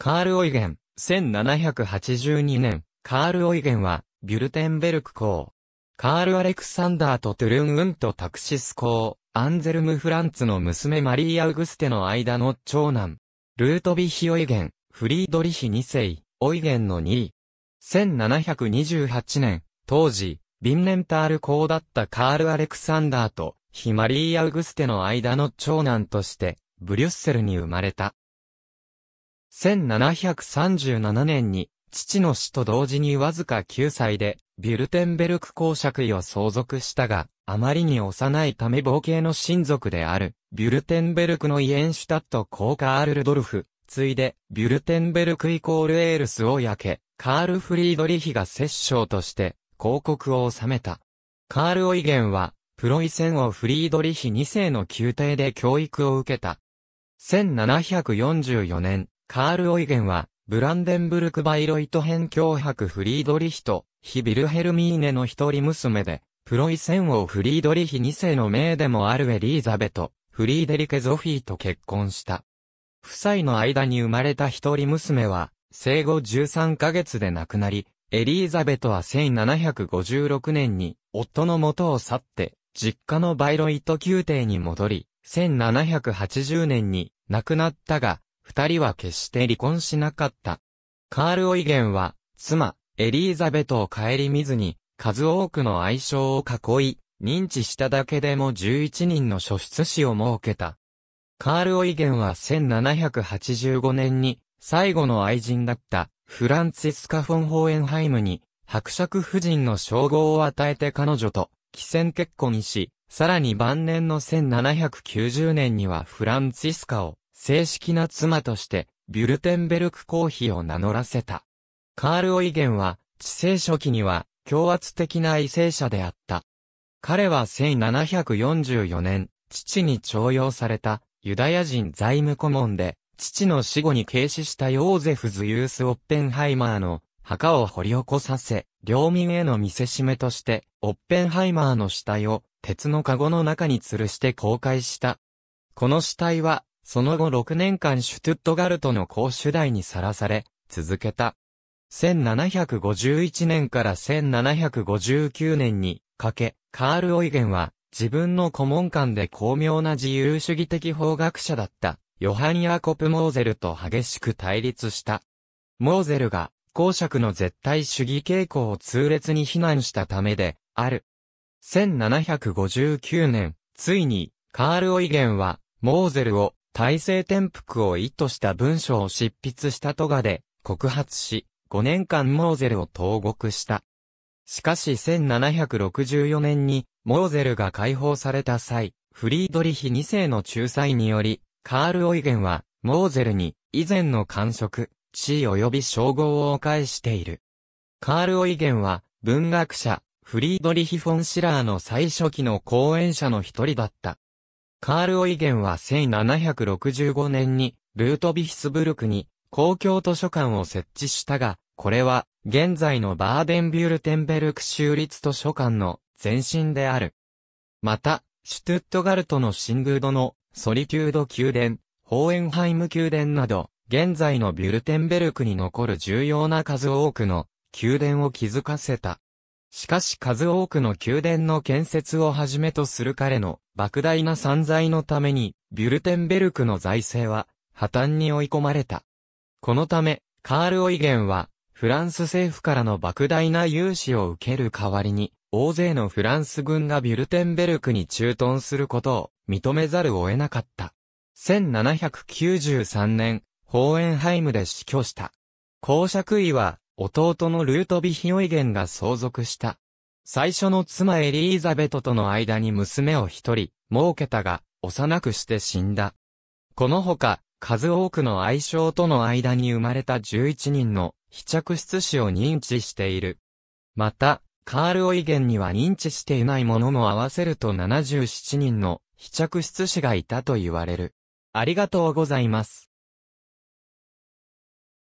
カール・オイゲン、1782年、カール・オイゲンは、ビュルテンベルク公。カール・アレクサンダーとトゥルン・ウント・タクシス公、アンゼルム・フランツの娘マリー・アウグステの間の長男。ルートビヒ・オイゲン、フリードリヒ2世、オイゲンの2位。1728年、当時、ビンネンタール公だったカール・アレクサンダーと、ヒマリー・アウグステの間の長男として、ブリュッセルに生まれた。1737年に、父の死と同時にわずか9歳で、ビュルテンベルク公爵位を相続したが、あまりに幼いため冒険の親族である、ビュルテンベルクのイエンシュタット公カール・ルドルフ、ついで、ビュルテンベルクイコールエールスを焼け、カール・フリードリヒが摂政として、広告を収めた。カール・オイゲンは、プロイセンをフリードリヒ2世の宮廷で教育を受けた。1744年、カール・オイゲンは、ブランデンブルク・バイロイト編脅迫フリードリヒと、ヒ・ビルヘルミーネの一人娘で、プロイセン王フリードリヒ2世の名でもあるエリーザベト、フリーデリケ・ゾフィーと結婚した。夫妻の間に生まれた一人娘は、生後13ヶ月で亡くなり、エリーザベトは1756年に、夫の元を去って、実家のバイロイト宮廷に戻り、1780年に亡くなったが、二人は決して離婚しなかった。カール・オイゲンは、妻、エリーザベトを顧みずに、数多くの愛称を囲い、認知しただけでも11人の書出史を設けた。カール・オイゲンは1785年に、最後の愛人だった、フランツィスカ・フォン・ホーエンハイムに、伯爵夫人の称号を与えて彼女と、既選結婚し、さらに晩年の1790年にはフランツィスカを、正式な妻として、ビュルテンベルク公妃を名乗らせた。カール・オイゲンは、治世初期には、強圧的な為政者であった。彼は1744年、父に徴用された、ユダヤ人財務顧問で、父の死後に軽視したヨーゼフ・ズユース・オッペンハイマーの墓を掘り起こさせ、領民への見せしめとして、オッペンハイマーの死体を鉄の籠の中に吊るして公開した。この死体は、その後6年間シュトゥットガルトの公主代にさらされ、続けた。1751年から1759年にかけ、カール・オイゲンは、自分の顧問官で巧妙な自由主義的法学者だった、ヨハン・ヤーコプ・モーゼルと激しく対立した。モーゼルが、公爵の絶対主義傾向を痛烈に非難したためで、ある。1759年、ついに、カール・オイゲンは、モーゼルを、体制転覆を意図した文書を執筆したトガで告発し、5年間モーゼルを投獄した。しかし1764年にモーゼルが解放された際、フリードリヒ2世の仲裁により、カール・オイゲンはモーゼルに以前の官職、地位及び称号を返している。カール・オイゲンは文学者、フリードリヒ・フォン・シラーの最初期の講演者の一人だった。カール・オイゲンは1765年に、ルートビィヒスブルクに公共図書館を設置したが、これは、現在のバーデンビュルテンベルク州立図書館の前身である。また、シュトゥットガルトのシングードのソリキュード宮殿、ホーエンハイム宮殿など、現在のビュルテンベルクに残る重要な数多くの宮殿を築かせた。しかし数多くの宮殿の建設をはじめとする彼の莫大な散財のために、ビュルテンベルクの財政は破綻に追い込まれた。このため、カール・オイゲンは、フランス政府からの莫大な融資を受ける代わりに、大勢のフランス軍がビュルテンベルクに駐屯することを認めざるを得なかった。1793年、ホーエンハイムで死去した。公爵位は、弟のルートビヒオイゲンが相続した。最初の妻エリーザベトとの間に娘を一人、設けたが、幼くして死んだ。このほか、数多くの愛称との間に生まれた11人の非着室子を認知している。また、カール・オイゲンには認知していないものも合わせると77人の非着室子がいたと言われる。ありがとうございます。